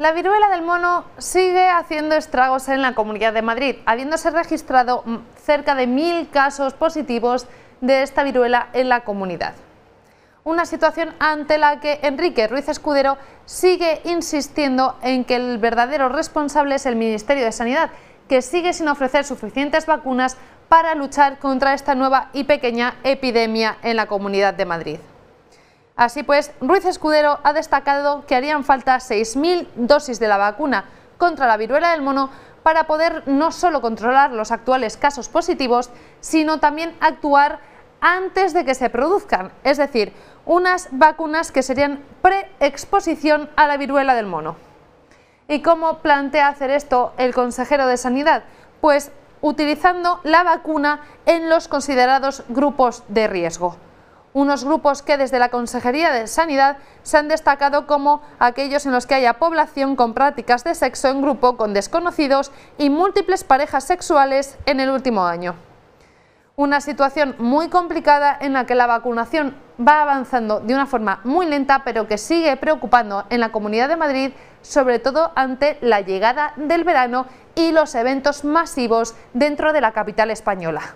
La viruela del mono sigue haciendo estragos en la Comunidad de Madrid, habiéndose registrado cerca de mil casos positivos de esta viruela en la comunidad. Una situación ante la que Enrique Ruiz Escudero sigue insistiendo en que el verdadero responsable es el Ministerio de Sanidad, que sigue sin ofrecer suficientes vacunas para luchar contra esta nueva y pequeña epidemia en la Comunidad de Madrid. Así pues, Ruiz Escudero ha destacado que harían falta 6.000 dosis de la vacuna contra la viruela del mono para poder no solo controlar los actuales casos positivos, sino también actuar antes de que se produzcan, es decir, unas vacunas que serían preexposición a la viruela del mono. ¿Y cómo plantea hacer esto el consejero de Sanidad? Pues utilizando la vacuna en los considerados grupos de riesgo unos grupos que desde la Consejería de Sanidad se han destacado como aquellos en los que haya población con prácticas de sexo en grupo con desconocidos y múltiples parejas sexuales en el último año. Una situación muy complicada en la que la vacunación va avanzando de una forma muy lenta pero que sigue preocupando en la Comunidad de Madrid, sobre todo ante la llegada del verano y los eventos masivos dentro de la capital española.